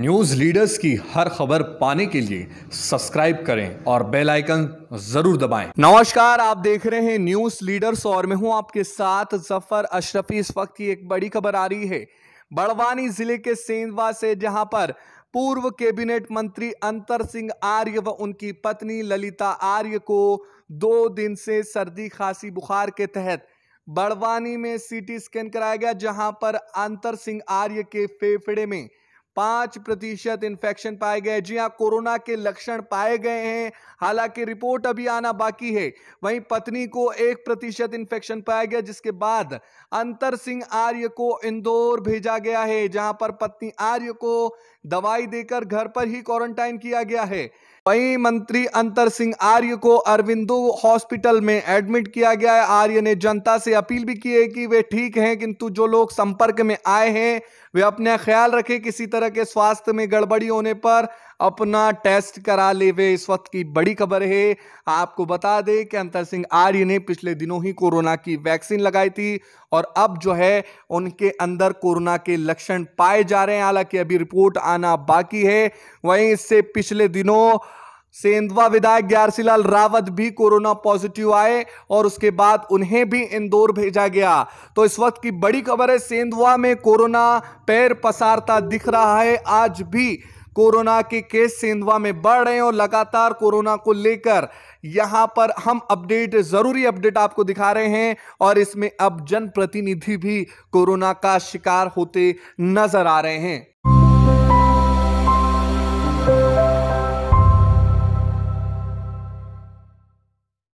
News leaders की हर खबर पाने के लिए सब्सक्राइब करें और बेल आइकन जरूर दबाएं। नमस्कार आप देख रहे हैं न्यूज़ लीडर्स और मैं हूं आपके साथ जफर अशरफी इस वक्त की एक बड़ी खबर आ रही है बड़वानी जिले के सेंधवा से जहां पर पूर्व कैबिनेट मंत्री अंतर सिंह आर्य व उनकी पत्नी ललिता आर्य को दो दिन से सर्दी खांसी बुखार के तहत बड़वानी में सीटी स्कैन कराया गया जहां पर अंतर सिंह आर्य के फेफड़े में पांच प्रतिशत इन्फेक्शन पाए गए जी हाँ कोरोना के लक्षण पाए गए हैं हालांकि रिपोर्ट अभी आना बाकी है वहीं पत्नी को एक प्रतिशत इन्फेक्शन पाया गया जिसके बाद अंतर सिंह आर्य को इंदौर भेजा गया है जहां पर पत्नी आर्य को दवाई देकर घर पर ही क्वारंटाइन किया गया है वहीं मंत्री अंतर सिंह आर्य को अरविंदो हॉस्पिटल में एडमिट किया गया है आर्य ने जनता से अपील भी की है कि वे ठीक हैं किंतु जो लोग संपर्क में आए हैं वे अपने ख्याल रखें किसी तरह के स्वास्थ्य में गड़बड़ी होने पर अपना टेस्ट करा ले हुए इस वक्त की बड़ी खबर है आपको बता दें कि अंतर सिंह आर्य ने पिछले दिनों ही कोरोना की वैक्सीन लगाई थी और अब जो है उनके अंदर कोरोना के लक्षण पाए जा रहे हैं हालांकि अभी रिपोर्ट आना बाकी है वहीं इससे पिछले दिनों सेंधवा विधायक ग्यारसीलाल रावत भी कोरोना पॉजिटिव आए और उसके बाद उन्हें भी इंदौर भेजा गया तो इस वक्त की बड़ी खबर है सेंधवा में कोरोना पैर पसारता दिख रहा है आज भी कोरोना के केस सेंधवा में बढ़ रहे हैं और लगातार कोरोना को लेकर यहां पर हम अपडेट ज़रूरी अपडेट आपको दिखा रहे हैं और इसमें अब जनप्रतिनिधि भी कोरोना का शिकार होते नजर आ रहे हैं